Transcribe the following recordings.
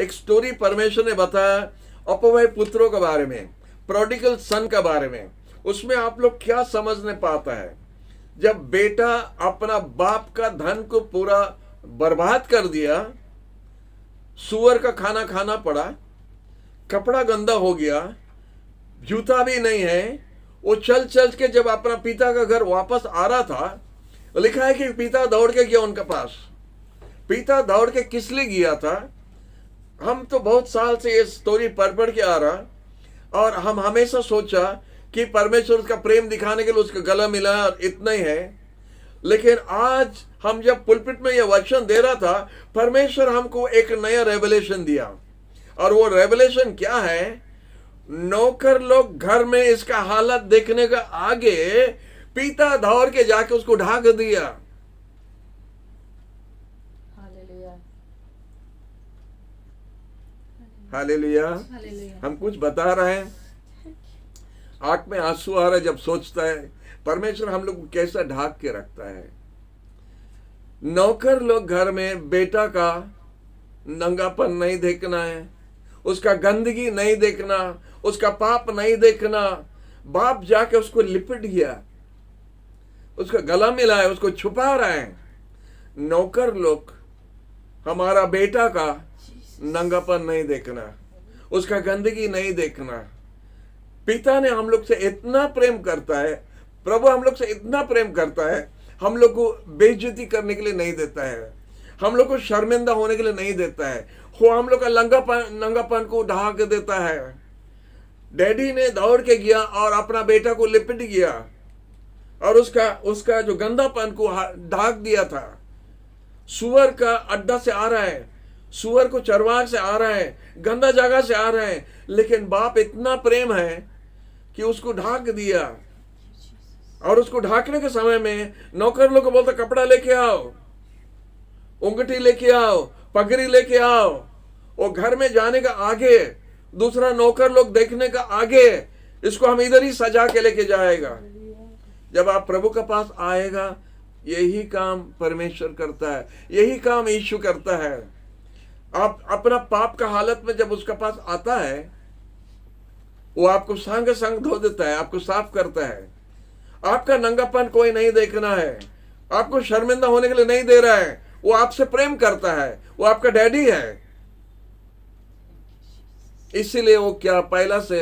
एक स्टोरी परमेश्वर ने बताया अपवय पुत्रों के बारे में प्रोडिकल सन के बारे में उसमें आप लोग क्या समझने पाता है जब बेटा अपना बाप का धन को पूरा बर्बाद कर दिया सुअर का खाना खाना पड़ा कपड़ा गंदा हो गया जूता भी नहीं है वो चल चल के जब अपना पिता का घर वापस आ रहा था लिखा है कि पिता दौड़ के गया उनके पास पिता दौड़ के किस लिए गया था हम तो बहुत साल से ये स्टोरी पढ़ पढ़ के आ रहा और हम हमेशा सोचा कि परमेश्वर उसका प्रेम दिखाने के लिए उसका गला मिला इतना ही है लेकिन आज हम जब पुलपिट में यह वचन दे रहा था परमेश्वर हमको एक नया रेवलेशन दिया और वो रेवलेशन क्या है नौकर लोग घर में इसका हालत देखने का आगे पीता दौड़ के जाके उसको ढाक दिया लिया हम कुछ बता रहे हैं आंख में आंसू आ रहा है जब सोचता है परमेश्वर हम लोग को कैसा ढाक के रखता है नौकर लोग घर में बेटा का नंगापन नहीं देखना है उसका गंदगी नहीं देखना उसका पाप नहीं देखना बाप जाके उसको लिपट गया उसका गला मिला है उसको छुपा रहा है नौकर लोग हमारा बेटा का नंगापन नहीं देखना उसका गंदगी नहीं देखना पिता ने हम लोग से इतना प्रेम करता है प्रभु हम लोग से इतना प्रेम करता है हम लोग को बेइज्जती करने के लिए नहीं देता है हम लोग को शर्मिंदा होने के लिए नहीं देता है वो हम लोग का लंगापन नंगापन को ढहा के देता है डैडी ने दौड़ के गया और अपना बेटा को लिपट गया और उसका उसका जो गंदापन को ढाक दिया था सुअर का अड्डा से आ रहा है सुअर को चरवाह से आ रहे हैं गंदा जगह से आ रहे हैं लेकिन बाप इतना प्रेम है कि उसको ढाक दिया और उसको ढाकने के समय में नौकर लोग को बोलता कपड़ा लेके आओ उंगटी लेके आओ पगड़ी लेके आओ वो घर में जाने का आगे दूसरा नौकर लोग देखने का आगे इसको हम इधर ही सजा के लेके जाएगा जब आप प्रभु के पास आएगा यही काम परमेश्वर करता है यही काम यीशु करता है आप अपना पाप का हालत में जब उसका पास आता है वो आपको संग संग धो देता है आपको साफ करता है आपका नंगापन कोई नहीं देखना है आपको शर्मिंदा होने के लिए नहीं दे रहा है वो आपसे प्रेम करता है वो आपका डैडी है इसीलिए वो क्या पहला से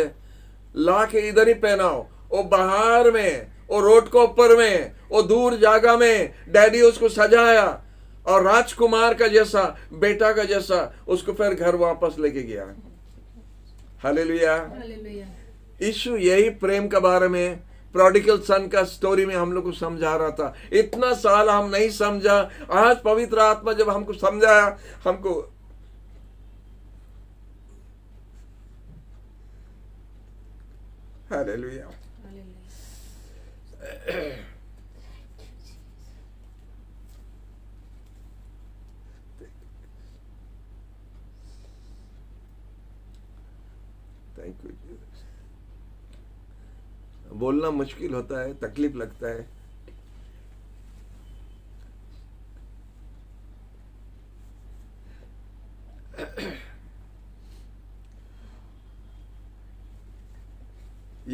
ला के इधर ही पहनाओ वो बाहर में वो रोड को ऊपर में वो दूर जागा में डैडी उसको सजाया और राजकुमार का जैसा बेटा का जैसा उसको फिर घर वापस लेके गया हले लुया यीशु यही प्रेम के बारे में प्रोडिकल सन का स्टोरी में हम लोग को समझा रहा था इतना साल हम नहीं समझा आज पवित्र आत्मा जब हमको समझाया हमको लुया थैंक यू बोलना मुश्किल होता है तकलीफ लगता है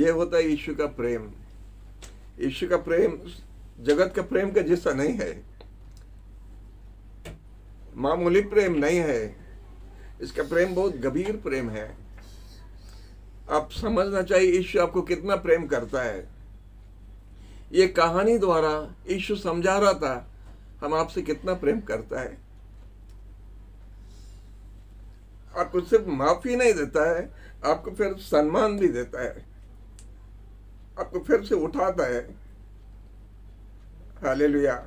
यह होता है ईश्वर का प्रेम ईश्वर का प्रेम जगत का प्रेम का जैसा नहीं है मामूली प्रेम नहीं है इसका प्रेम बहुत गंभीर प्रेम है आप समझना चाहिए ईश्वर आपको कितना प्रेम करता है ये कहानी द्वारा यीशु समझा रहा था हम आपसे कितना प्रेम करता है आपको सिर्फ माफी नहीं देता है आपको फिर सम्मान भी देता है आपको फिर से उठाता है हालेलुया